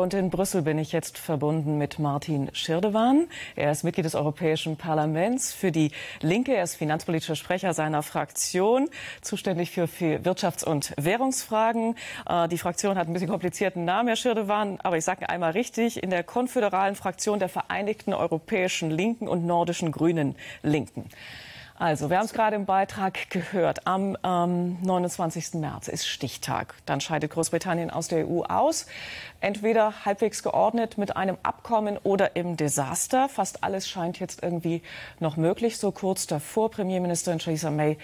Und in Brüssel bin ich jetzt verbunden mit Martin Schirdewan. Er ist Mitglied des Europäischen Parlaments für die Linke. Er ist finanzpolitischer Sprecher seiner Fraktion, zuständig für, für Wirtschafts- und Währungsfragen. Äh, die Fraktion hat ein bisschen komplizierten Namen, Herr Schirdewan, aber ich sage einmal richtig, in der konföderalen Fraktion der Vereinigten Europäischen Linken und Nordischen Grünen Linken. Also, wir haben es gerade im Beitrag gehört. Am ähm, 29. März ist Stichtag. Dann scheidet Großbritannien aus der EU aus. Entweder halbwegs geordnet mit einem Abkommen oder im Desaster. Fast alles scheint jetzt irgendwie noch möglich. So kurz davor, Premierministerin Theresa May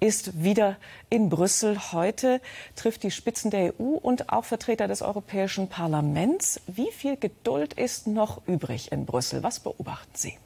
ist wieder in Brüssel. Heute trifft die Spitzen der EU und auch Vertreter des Europäischen Parlaments. Wie viel Geduld ist noch übrig in Brüssel? Was beobachten Sie?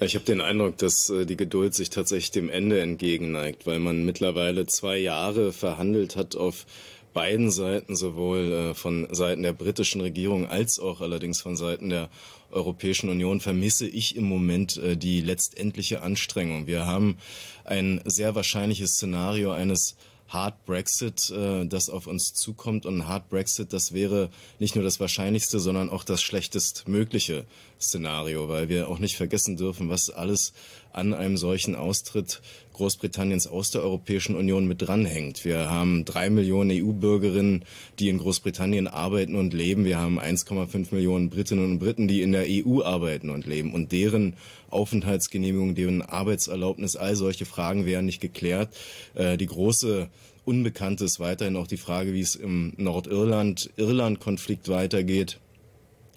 Ich habe den Eindruck, dass äh, die Geduld sich tatsächlich dem Ende entgegenneigt, weil man mittlerweile zwei Jahre verhandelt hat auf beiden Seiten, sowohl äh, von Seiten der britischen Regierung als auch allerdings von Seiten der Europäischen Union vermisse ich im Moment äh, die letztendliche Anstrengung. Wir haben ein sehr wahrscheinliches Szenario eines Hard Brexit, äh, das auf uns zukommt. Und Hard Brexit, das wäre nicht nur das wahrscheinlichste, sondern auch das schlechtestmögliche Szenario, weil wir auch nicht vergessen dürfen, was alles an einem solchen Austritt Großbritanniens aus der Europäischen Union mit dranhängt. Wir haben drei Millionen EU-Bürgerinnen, die in Großbritannien arbeiten und leben. Wir haben 1,5 Millionen Britinnen und Briten, die in der EU arbeiten und leben. Und deren Aufenthaltsgenehmigung, deren Arbeitserlaubnis, all solche Fragen wären nicht geklärt. Äh, die große Unbekannte ist weiterhin auch die Frage, wie es im Nordirland-Irland-Konflikt weitergeht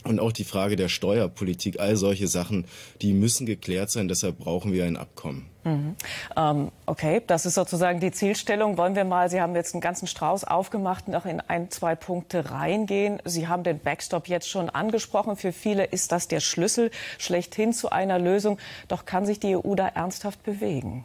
und auch die Frage der Steuerpolitik, all solche Sachen, die müssen geklärt sein. Deshalb brauchen wir ein Abkommen. Mhm. Ähm, okay, das ist sozusagen die Zielstellung. Wollen wir mal, Sie haben jetzt einen ganzen Strauß aufgemacht, noch in ein, zwei Punkte reingehen. Sie haben den Backstop jetzt schon angesprochen. Für viele ist das der Schlüssel schlechthin zu einer Lösung. Doch kann sich die EU da ernsthaft bewegen?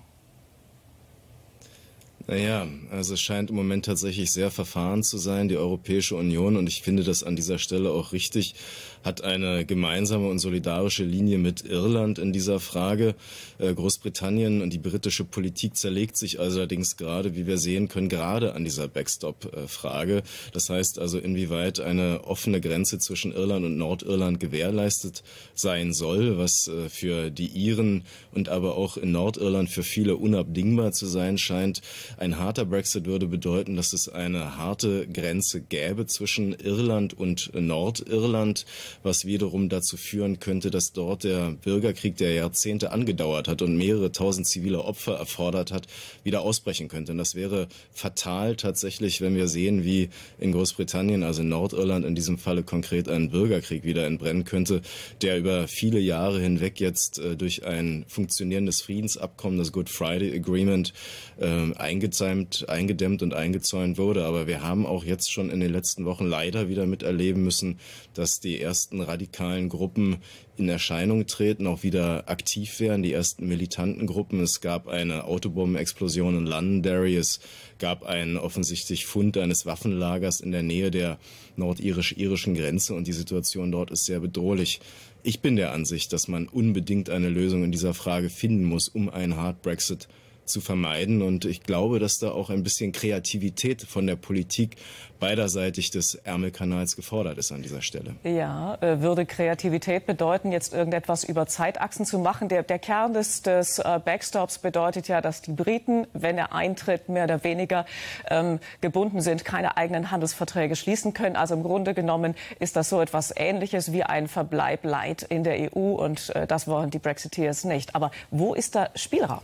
Naja, also es scheint im Moment tatsächlich sehr verfahren zu sein. Die Europäische Union, und ich finde das an dieser Stelle auch richtig, hat eine gemeinsame und solidarische Linie mit Irland in dieser Frage. Äh, Großbritannien und die britische Politik zerlegt sich allerdings gerade, wie wir sehen können, gerade an dieser Backstop-Frage. Das heißt also, inwieweit eine offene Grenze zwischen Irland und Nordirland gewährleistet sein soll, was äh, für die Iren und aber auch in Nordirland für viele unabdingbar zu sein scheint ein harter Brexit würde bedeuten, dass es eine harte Grenze gäbe zwischen Irland und Nordirland, was wiederum dazu führen könnte, dass dort der Bürgerkrieg, der Jahrzehnte angedauert hat und mehrere tausend zivile Opfer erfordert hat, wieder ausbrechen könnte. Und das wäre fatal tatsächlich, wenn wir sehen, wie in Großbritannien, also in Nordirland in diesem Falle konkret ein Bürgerkrieg wieder entbrennen könnte, der über viele Jahre hinweg jetzt äh, durch ein funktionierendes Friedensabkommen, das Good Friday Agreement, äh, eingezäumt, eingedämmt und eingezäunt wurde. Aber wir haben auch jetzt schon in den letzten Wochen leider wieder miterleben müssen, dass die ersten radikalen Gruppen in Erscheinung treten, auch wieder aktiv werden, die ersten militanten Gruppen. Es gab eine Autobombenexplosion in Londonderry, es gab einen offensichtlich Fund eines Waffenlagers in der Nähe der nordirisch-irischen Grenze und die Situation dort ist sehr bedrohlich. Ich bin der Ansicht, dass man unbedingt eine Lösung in dieser Frage finden muss, um einen Hard Brexit zu vermeiden. Und ich glaube, dass da auch ein bisschen Kreativität von der Politik beiderseitig des Ärmelkanals gefordert ist an dieser Stelle. Ja, äh, würde Kreativität bedeuten, jetzt irgendetwas über Zeitachsen zu machen? Der, der Kern des, des äh, Backstops bedeutet ja, dass die Briten, wenn er eintritt, mehr oder weniger ähm, gebunden sind, keine eigenen Handelsverträge schließen können. Also im Grunde genommen ist das so etwas Ähnliches wie ein Verbleib Leid in der EU und äh, das wollen die Brexiteers nicht. Aber wo ist da Spielraum?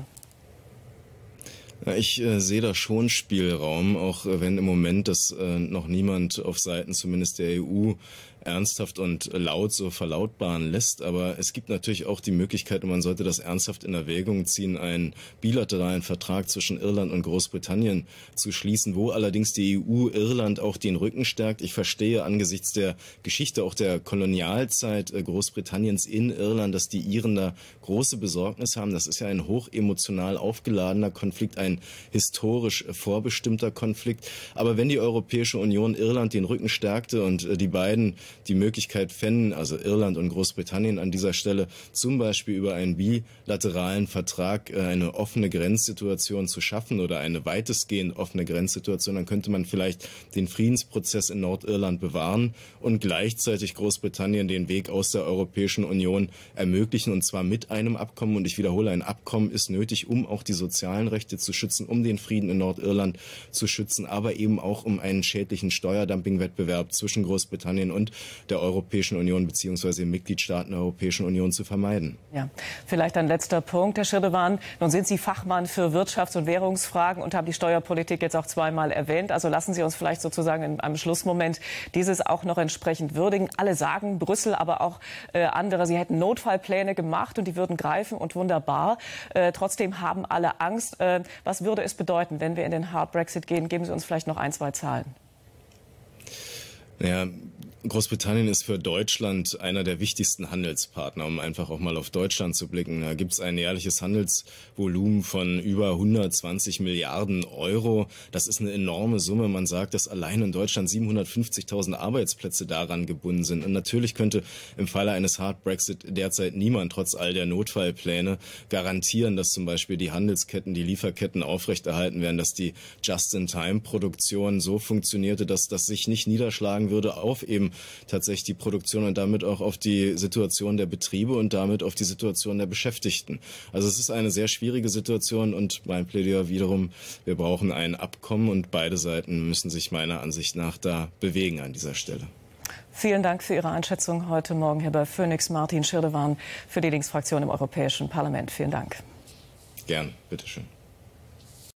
Ich äh, sehe da schon Spielraum, auch äh, wenn im Moment das äh, noch niemand auf Seiten zumindest der EU ernsthaft und laut so verlautbaren lässt. Aber es gibt natürlich auch die Möglichkeit, und man sollte das ernsthaft in Erwägung ziehen, einen bilateralen Vertrag zwischen Irland und Großbritannien zu schließen, wo allerdings die EU Irland auch den Rücken stärkt. Ich verstehe angesichts der Geschichte auch der Kolonialzeit äh, Großbritanniens in Irland, dass die Iren da große Besorgnis haben. Das ist ja ein hoch emotional aufgeladener Konflikt, ein historisch äh, vorbestimmter Konflikt. Aber wenn die Europäische Union Irland den Rücken stärkte und äh, die beiden die Möglichkeit fänden, also Irland und Großbritannien an dieser Stelle zum Beispiel über einen bilateralen Vertrag äh, eine offene Grenzsituation zu schaffen oder eine weitestgehend offene Grenzsituation, dann könnte man vielleicht den Friedensprozess in Nordirland bewahren und gleichzeitig Großbritannien den Weg aus der Europäischen Union ermöglichen und zwar mit einem Abkommen. Und ich wiederhole, ein Abkommen ist nötig, um auch die sozialen Rechte zu schützen, um den Frieden in Nordirland zu schützen, aber eben auch um einen schädlichen Steuerdumpingwettbewerb zwischen Großbritannien und der Europäischen Union bzw. den Mitgliedstaaten der Europäischen Union zu vermeiden. Ja, vielleicht ein letzter Punkt, Herr Schirdewan. Nun sind Sie Fachmann für Wirtschafts- und Währungsfragen und haben die Steuerpolitik jetzt auch zweimal erwähnt. Also lassen Sie uns vielleicht sozusagen in einem Schlussmoment dieses auch noch entsprechend würdigen. Alle sagen Brüssel, aber auch äh, andere, sie hätten Notfallpläne gemacht und die würden greifen und wunderbar. Äh, trotzdem haben alle Angst. Äh, was würde es bedeuten, wenn wir in den Hard Brexit gehen? Geben Sie uns vielleicht noch ein, zwei Zahlen. Naja, Großbritannien ist für Deutschland einer der wichtigsten Handelspartner, um einfach auch mal auf Deutschland zu blicken. Da gibt's ein jährliches Handelsvolumen von über 120 Milliarden Euro. Das ist eine enorme Summe. Man sagt, dass allein in Deutschland 750.000 Arbeitsplätze daran gebunden sind. Und natürlich könnte im Falle eines Hard Brexit derzeit niemand, trotz all der Notfallpläne, garantieren, dass zum Beispiel die Handelsketten, die Lieferketten aufrechterhalten werden, dass die Just-in-Time-Produktion so funktionierte, dass das sich nicht niederschlagen würde auf eben tatsächlich die Produktion und damit auch auf die Situation der Betriebe und damit auf die Situation der Beschäftigten. Also es ist eine sehr schwierige Situation und mein Plädoyer wiederum, wir brauchen ein Abkommen und beide Seiten müssen sich meiner Ansicht nach da bewegen an dieser Stelle. Vielen Dank für Ihre Einschätzung heute Morgen, Herr bei Phoenix Martin Schirdewan für die Linksfraktion im Europäischen Parlament. Vielen Dank. Gern, bitteschön.